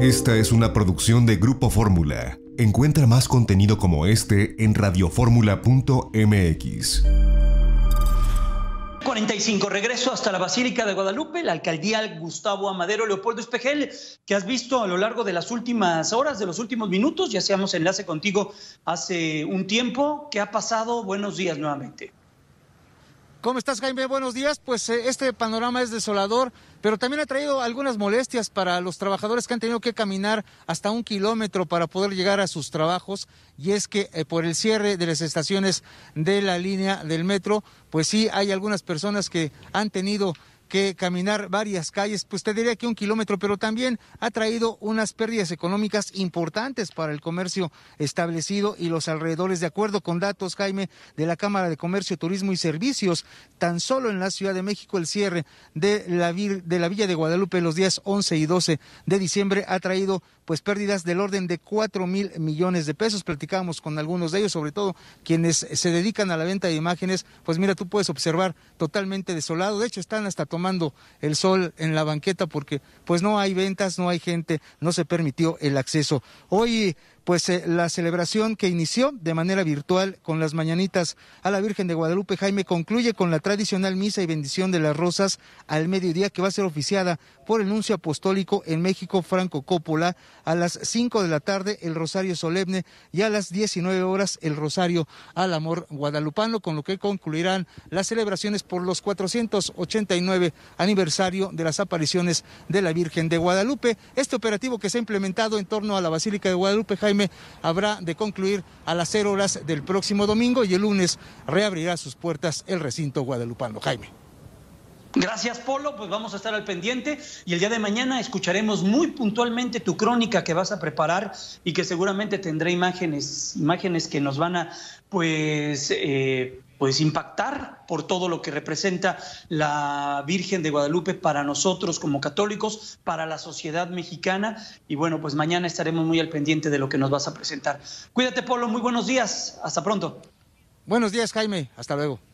Esta es una producción de Grupo Fórmula. Encuentra más contenido como este en radioformula.mx. 45, regreso hasta la Basílica de Guadalupe, la alcaldía Gustavo Amadero Leopoldo Espejel, que has visto a lo largo de las últimas horas, de los últimos minutos, ya seamos enlace contigo hace un tiempo. ¿Qué ha pasado? Buenos días nuevamente. ¿Cómo estás, Jaime? Buenos días. Pues eh, este panorama es desolador, pero también ha traído algunas molestias para los trabajadores que han tenido que caminar hasta un kilómetro para poder llegar a sus trabajos. Y es que eh, por el cierre de las estaciones de la línea del metro, pues sí hay algunas personas que han tenido que caminar varias calles, pues te diría que un kilómetro, pero también ha traído unas pérdidas económicas importantes para el comercio establecido y los alrededores. De acuerdo con datos, Jaime, de la Cámara de Comercio, Turismo y Servicios, tan solo en la Ciudad de México el cierre de la, de la Villa de Guadalupe los días 11 y 12 de diciembre ha traído pues pérdidas del orden de 4 mil millones de pesos. Platicábamos con algunos de ellos, sobre todo quienes se dedican a la venta de imágenes, pues mira, tú puedes observar totalmente desolado. De hecho, están hasta tomando el sol en la banqueta porque pues no hay ventas, no hay gente, no se permitió el acceso. Hoy pues eh, la celebración que inició de manera virtual con las mañanitas a la Virgen de Guadalupe Jaime concluye con la tradicional misa y bendición de las rosas al mediodía que va a ser oficiada por el nuncio apostólico en México Franco Coppola a las 5 de la tarde el rosario solemne y a las 19 horas el rosario al amor guadalupano con lo que concluirán las celebraciones por los 489 aniversario de las apariciones de la Virgen de Guadalupe. Este operativo que se ha implementado en torno a la Basílica de Guadalupe Jaime Jaime, habrá de concluir a las 0 horas del próximo domingo y el lunes reabrirá sus puertas el recinto guadalupano. Jaime. Gracias, Polo. Pues vamos a estar al pendiente y el día de mañana escucharemos muy puntualmente tu crónica que vas a preparar y que seguramente tendrá imágenes, imágenes que nos van a, pues, eh, pues impactar por todo lo que representa la Virgen de Guadalupe para nosotros como católicos, para la sociedad mexicana y bueno, pues mañana estaremos muy al pendiente de lo que nos vas a presentar. Cuídate Polo, muy buenos días, hasta pronto. Buenos días Jaime, hasta luego.